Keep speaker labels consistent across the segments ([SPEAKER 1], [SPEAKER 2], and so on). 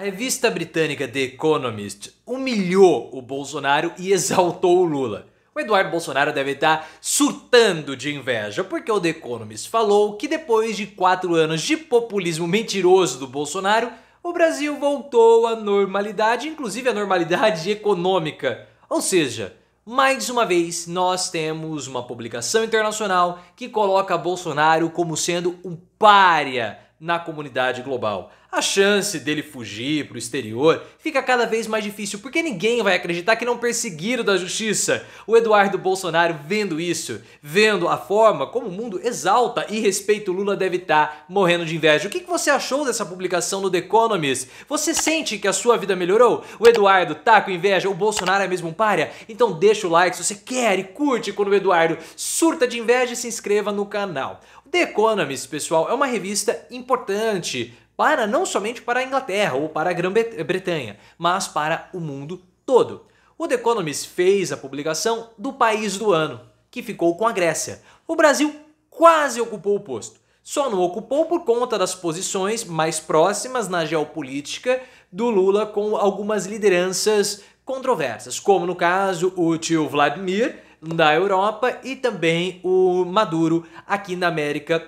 [SPEAKER 1] A revista britânica The Economist humilhou o Bolsonaro e exaltou o Lula. O Eduardo Bolsonaro deve estar surtando de inveja, porque o The Economist falou que depois de quatro anos de populismo mentiroso do Bolsonaro, o Brasil voltou à normalidade, inclusive à normalidade econômica. Ou seja, mais uma vez nós temos uma publicação internacional que coloca Bolsonaro como sendo um pária na comunidade global. A chance dele fugir para o exterior fica cada vez mais difícil, porque ninguém vai acreditar que não perseguiram da justiça. O Eduardo Bolsonaro vendo isso, vendo a forma como o mundo exalta e respeita o Lula deve estar tá morrendo de inveja. O que você achou dessa publicação no The Economist? Você sente que a sua vida melhorou? O Eduardo tá com inveja? O Bolsonaro é mesmo um párea? Então deixa o like se você quer e curte quando o Eduardo surta de inveja e se inscreva no canal. The Economist, pessoal, é uma revista importante para não somente para a Inglaterra ou para a Grã-Bretanha, mas para o mundo todo. O The Economist fez a publicação do país do ano, que ficou com a Grécia. O Brasil quase ocupou o posto. Só não ocupou por conta das posições mais próximas na geopolítica do Lula com algumas lideranças controversas, como no caso o tio Vladimir, da Europa e também o Maduro aqui na América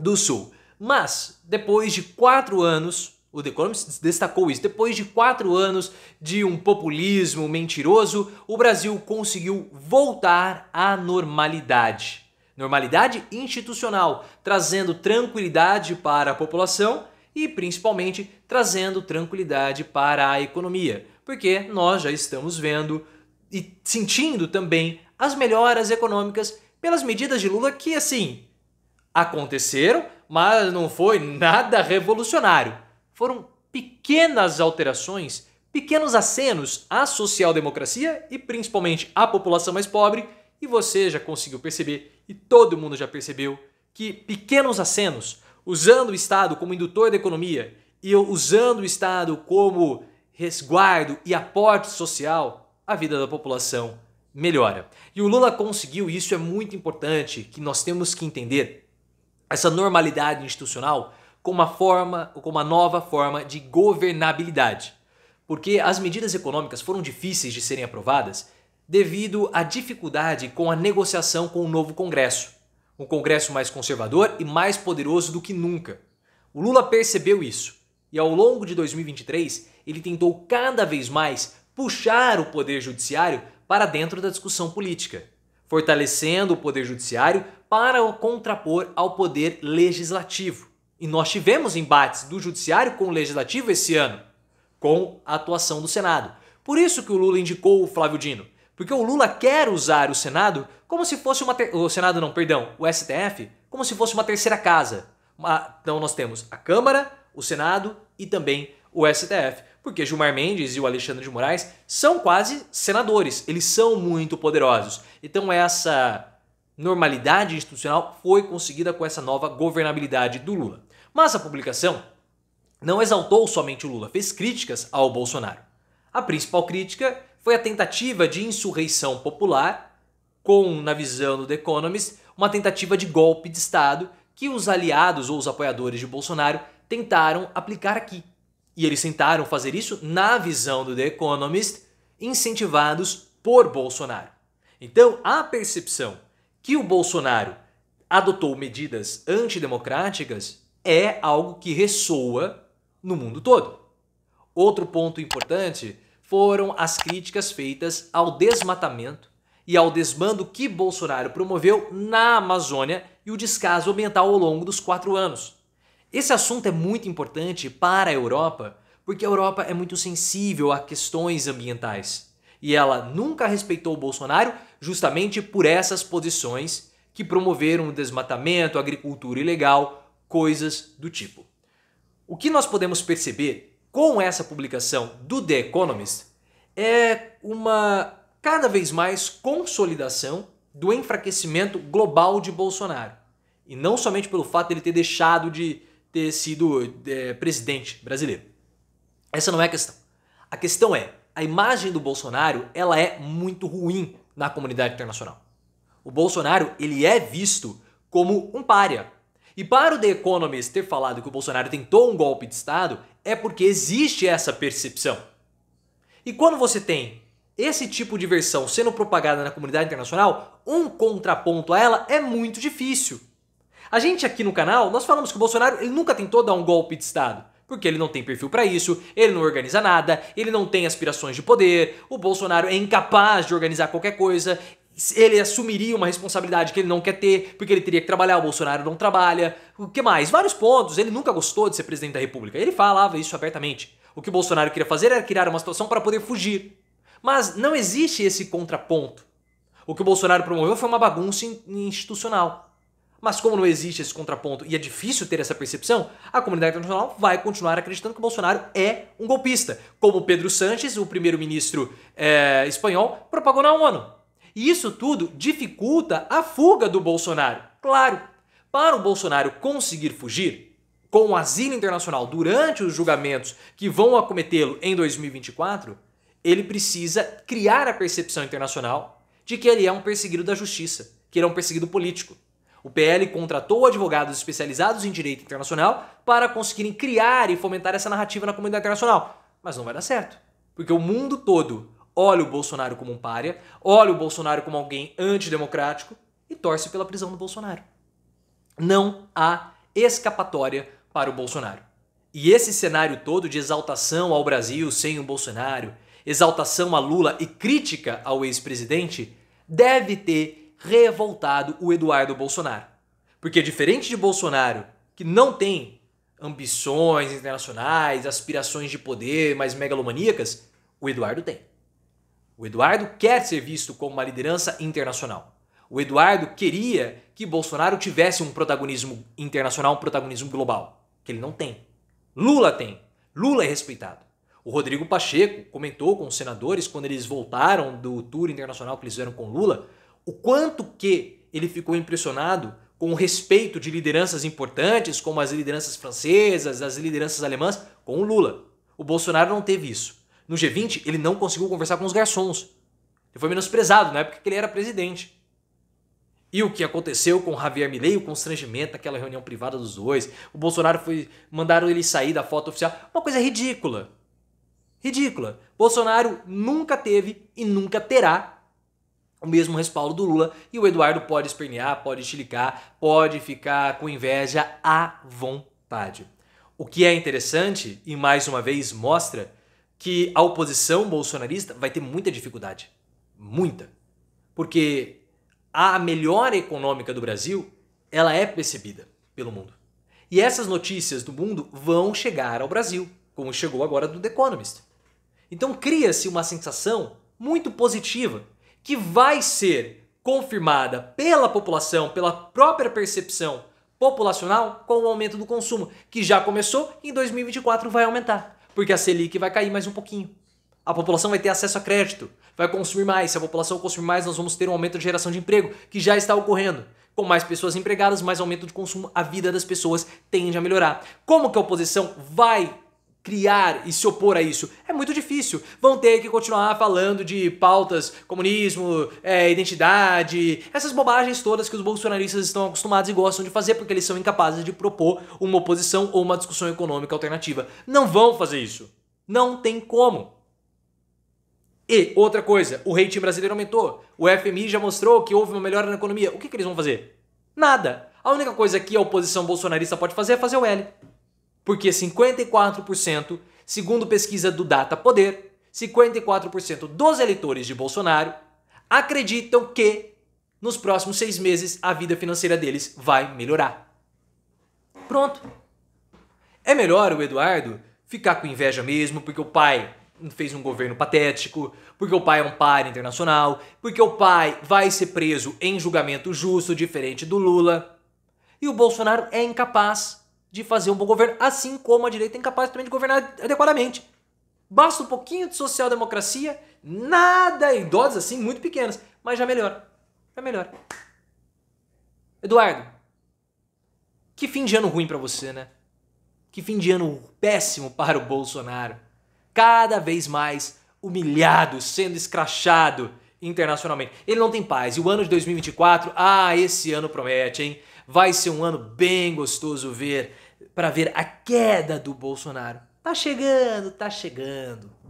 [SPEAKER 1] do Sul. Mas, depois de quatro anos, o The Economist destacou isso. Depois de quatro anos de um populismo mentiroso, o Brasil conseguiu voltar à normalidade. Normalidade institucional, trazendo tranquilidade para a população e principalmente trazendo tranquilidade para a economia, porque nós já estamos vendo e sentindo também as melhoras econômicas pelas medidas de Lula que, assim, aconteceram, mas não foi nada revolucionário. Foram pequenas alterações, pequenos acenos à social-democracia e principalmente à população mais pobre, e você já conseguiu perceber, e todo mundo já percebeu, que pequenos acenos, usando o Estado como indutor da economia e usando o Estado como resguardo e aporte social à vida da população melhora. E o Lula conseguiu, e isso é muito importante, que nós temos que entender essa normalidade institucional como uma forma, como uma nova forma de governabilidade. Porque as medidas econômicas foram difíceis de serem aprovadas devido à dificuldade com a negociação com o novo Congresso, um Congresso mais conservador e mais poderoso do que nunca. O Lula percebeu isso e ao longo de 2023 ele tentou cada vez mais puxar o poder judiciário para dentro da discussão política, fortalecendo o poder judiciário para o contrapor ao poder legislativo. E nós tivemos embates do judiciário com o legislativo esse ano, com a atuação do Senado. Por isso que o Lula indicou o Flávio Dino, porque o Lula quer usar o Senado como se fosse uma ter... o Senado não, perdão, o STF, como se fosse uma terceira casa. Então nós temos a Câmara, o Senado e também o STF. Porque Gilmar Mendes e o Alexandre de Moraes são quase senadores, eles são muito poderosos. Então essa normalidade institucional foi conseguida com essa nova governabilidade do Lula. Mas a publicação não exaltou somente o Lula, fez críticas ao Bolsonaro. A principal crítica foi a tentativa de insurreição popular, com, na visão do The Economist, uma tentativa de golpe de Estado que os aliados ou os apoiadores de Bolsonaro tentaram aplicar aqui, e eles tentaram fazer isso, na visão do The Economist, incentivados por Bolsonaro. Então, a percepção que o Bolsonaro adotou medidas antidemocráticas é algo que ressoa no mundo todo. Outro ponto importante foram as críticas feitas ao desmatamento e ao desmando que Bolsonaro promoveu na Amazônia e o descaso ambiental ao longo dos quatro anos. Esse assunto é muito importante para a Europa, porque a Europa é muito sensível a questões ambientais. E ela nunca respeitou o Bolsonaro justamente por essas posições que promoveram o desmatamento, agricultura ilegal, coisas do tipo. O que nós podemos perceber com essa publicação do The Economist é uma cada vez mais consolidação do enfraquecimento global de Bolsonaro. E não somente pelo fato dele ter deixado de ter sido é, presidente brasileiro. Essa não é a questão. A questão é, a imagem do Bolsonaro, ela é muito ruim na comunidade internacional. O Bolsonaro, ele é visto como um pária. E para o The Economist ter falado que o Bolsonaro tentou um golpe de Estado, é porque existe essa percepção. E quando você tem esse tipo de versão sendo propagada na comunidade internacional, um contraponto a ela é muito difícil. A gente aqui no canal, nós falamos que o Bolsonaro ele nunca tentou dar um golpe de Estado. Porque ele não tem perfil para isso, ele não organiza nada, ele não tem aspirações de poder, o Bolsonaro é incapaz de organizar qualquer coisa, ele assumiria uma responsabilidade que ele não quer ter, porque ele teria que trabalhar, o Bolsonaro não trabalha. O que mais? Vários pontos. Ele nunca gostou de ser presidente da República. Ele falava isso abertamente. O que o Bolsonaro queria fazer era criar uma situação para poder fugir. Mas não existe esse contraponto. O que o Bolsonaro promoveu foi uma bagunça institucional. Mas como não existe esse contraponto e é difícil ter essa percepção, a comunidade internacional vai continuar acreditando que o Bolsonaro é um golpista, como Pedro Sanches, o primeiro-ministro é, espanhol, propagou na ONU. E isso tudo dificulta a fuga do Bolsonaro. Claro, para o Bolsonaro conseguir fugir, com o asilo internacional durante os julgamentos que vão acometê-lo em 2024, ele precisa criar a percepção internacional de que ele é um perseguido da justiça, que ele é um perseguido político. O PL contratou advogados especializados em direito internacional para conseguirem criar e fomentar essa narrativa na comunidade internacional. Mas não vai dar certo. Porque o mundo todo olha o Bolsonaro como um pária, olha o Bolsonaro como alguém antidemocrático e torce pela prisão do Bolsonaro. Não há escapatória para o Bolsonaro. E esse cenário todo de exaltação ao Brasil sem o Bolsonaro, exaltação a Lula e crítica ao ex-presidente deve ter revoltado o Eduardo Bolsonaro. Porque diferente de Bolsonaro, que não tem ambições internacionais, aspirações de poder mais megalomaníacas, o Eduardo tem. O Eduardo quer ser visto como uma liderança internacional. O Eduardo queria que Bolsonaro tivesse um protagonismo internacional, um protagonismo global, que ele não tem. Lula tem. Lula é respeitado. O Rodrigo Pacheco comentou com os senadores quando eles voltaram do tour internacional que eles fizeram com Lula o quanto que ele ficou impressionado com o respeito de lideranças importantes, como as lideranças francesas, as lideranças alemãs, com o Lula. O Bolsonaro não teve isso. No G20, ele não conseguiu conversar com os garçons. Ele foi menosprezado na época que ele era presidente. E o que aconteceu com Javier Milei, o constrangimento daquela reunião privada dos dois, o Bolsonaro foi mandaram ele sair da foto oficial, uma coisa ridícula. Ridícula. Bolsonaro nunca teve e nunca terá o mesmo respaldo do Lula e o Eduardo pode espernear, pode chilicar, pode ficar com inveja à vontade. O que é interessante e mais uma vez mostra que a oposição bolsonarista vai ter muita dificuldade, muita, porque a melhora econômica do Brasil, ela é percebida pelo mundo. E essas notícias do mundo vão chegar ao Brasil, como chegou agora do The Economist. Então cria-se uma sensação muito positiva que vai ser confirmada pela população, pela própria percepção populacional com o aumento do consumo, que já começou e em 2024 vai aumentar, porque a Selic vai cair mais um pouquinho. A população vai ter acesso a crédito, vai consumir mais. Se a população consumir mais, nós vamos ter um aumento de geração de emprego, que já está ocorrendo. Com mais pessoas empregadas, mais aumento de consumo, a vida das pessoas tende a melhorar. Como que a oposição vai criar e se opor a isso? É muito difícil. Vão ter que continuar falando de pautas, comunismo, é, identidade, essas bobagens todas que os bolsonaristas estão acostumados e gostam de fazer porque eles são incapazes de propor uma oposição ou uma discussão econômica alternativa. Não vão fazer isso. Não tem como. E outra coisa, o rating brasileiro aumentou. O FMI já mostrou que houve uma melhora na economia. O que, que eles vão fazer? Nada. A única coisa que a oposição bolsonarista pode fazer é fazer o L. Porque 54%, segundo pesquisa do Data Poder, 54% dos eleitores de Bolsonaro acreditam que nos próximos seis meses a vida financeira deles vai melhorar. Pronto. É melhor o Eduardo ficar com inveja mesmo, porque o pai fez um governo patético, porque o pai é um par internacional, porque o pai vai ser preso em julgamento justo, diferente do Lula. E o Bolsonaro é incapaz de fazer um bom governo, assim como a direita é incapaz também de governar adequadamente. Basta um pouquinho de social-democracia, nada, em doses assim muito pequenas, mas já melhora. Já melhora. Eduardo, que fim de ano ruim para você, né? Que fim de ano péssimo para o Bolsonaro. Cada vez mais humilhado, sendo escrachado internacionalmente. Ele não tem paz. E o ano de 2024, ah, esse ano promete, hein? Vai ser um ano bem gostoso ver para ver a queda do Bolsonaro. Tá chegando, tá chegando.